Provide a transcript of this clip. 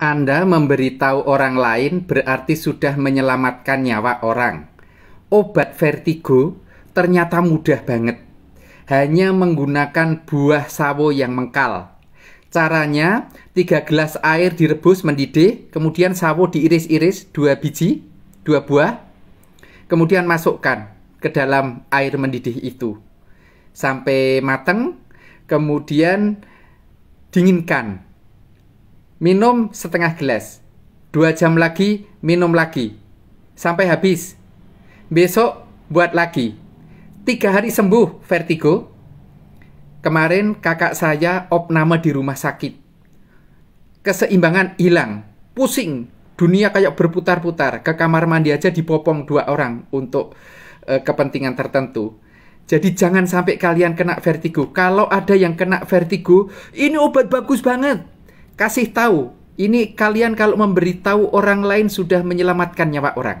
Anda memberitahu orang lain berarti sudah menyelamatkan nyawa orang. Obat vertigo ternyata mudah banget. Hanya menggunakan buah sawo yang mengkal. Caranya, tiga gelas air direbus mendidih, kemudian sawo diiris-iris dua biji, dua buah, kemudian masukkan ke dalam air mendidih itu. Sampai matang, kemudian dinginkan minum setengah gelas. Dua jam lagi, minum lagi. Sampai habis. Besok, buat lagi. Tiga hari sembuh, vertigo. Kemarin kakak saya opname di rumah sakit. Keseimbangan hilang. Pusing. Dunia kayak berputar-putar. Ke kamar mandi aja dipopong dua orang untuk eh, kepentingan tertentu. Jadi jangan sampai kalian kena vertigo. Kalau ada yang kena vertigo, ini obat bagus banget kasih tahu. Ini kalian kalau memberitahu orang lain sudah menyelamatkan nyawa orang.